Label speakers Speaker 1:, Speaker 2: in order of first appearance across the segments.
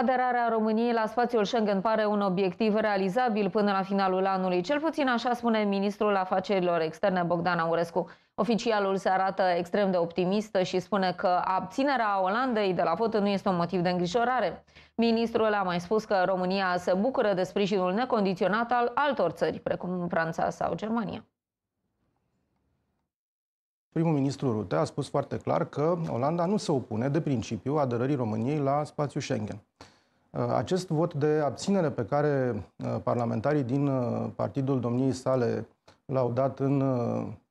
Speaker 1: Aderarea României la spațiul Schengen pare un obiectiv realizabil până la finalul anului, cel puțin așa spune ministrul afacerilor externe Bogdan Aurescu. Oficialul se arată extrem de optimistă și spune că abținerea Olandei de la vot nu este un motiv de îngrijorare. Ministrul a mai spus că România se bucură de sprijinul necondiționat al altor țări, precum Franța sau Germania.
Speaker 2: Primul ministru Rute a spus foarte clar că Olanda nu se opune de principiu aderării României la spațiul Schengen. Uh, acest vot de abținere pe care uh, parlamentarii din uh, partidul domniei sale l-au dat în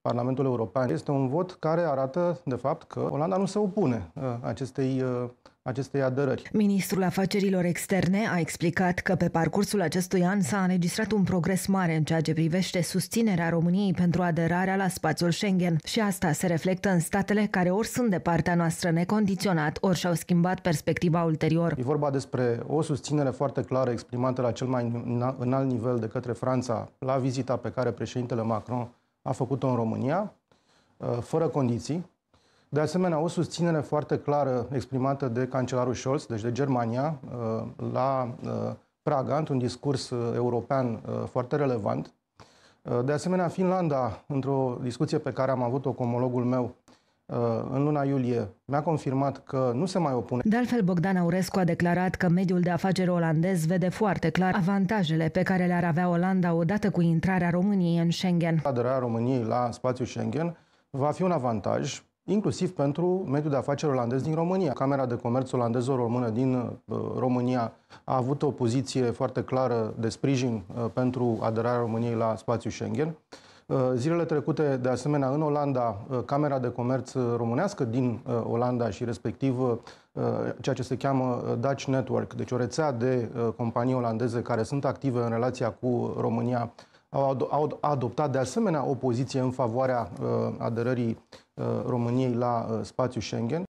Speaker 2: Parlamentul European. Este un vot care arată, de fapt, că Olanda nu se opune uh, acestei uh, acestei aderări.
Speaker 3: Ministrul Afacerilor Externe a explicat că pe parcursul acestui an s-a înregistrat un progres mare în ceea ce privește susținerea României pentru aderarea la spațiul Schengen și asta se reflectă în statele care ori sunt de partea noastră necondiționat, ori și-au schimbat perspectiva ulterior. E
Speaker 2: vorba despre o susținere foarte clară exprimată la cel mai înalt nivel de către Franța la vizita pe care președintele Macron a făcut-o în România, uh, fără condiții. De asemenea, o susținere foarte clară exprimată de cancelarul Scholz, deci de Germania, uh, la uh, Praga, într-un discurs european foarte relevant. De asemenea, Finlanda, într-o discuție pe care am avut-o cu omologul meu, Uh, în luna iulie mi-a confirmat că nu se mai opune. De altfel,
Speaker 3: Bogdan Aurescu a declarat că mediul de afaceri olandez vede foarte clar avantajele pe care le-ar avea Olanda odată cu intrarea României în Schengen. Aderarea României la
Speaker 2: spațiul Schengen va fi un avantaj inclusiv pentru mediul de afaceri olandez din România. Camera de Comerț olandez română din uh, România a avut o poziție foarte clară de sprijin uh, pentru aderarea României la spațiul Schengen. Uh, zilele trecute, de asemenea, în Olanda, uh, Camera de Comerț uh, Românească din Olanda și respectiv ceea ce se cheamă Dutch Network, deci o rețea de companii olandeze care sunt active în relația cu România, au, au adoptat de asemenea o poziție în favoarea aderării României la spațiul Schengen.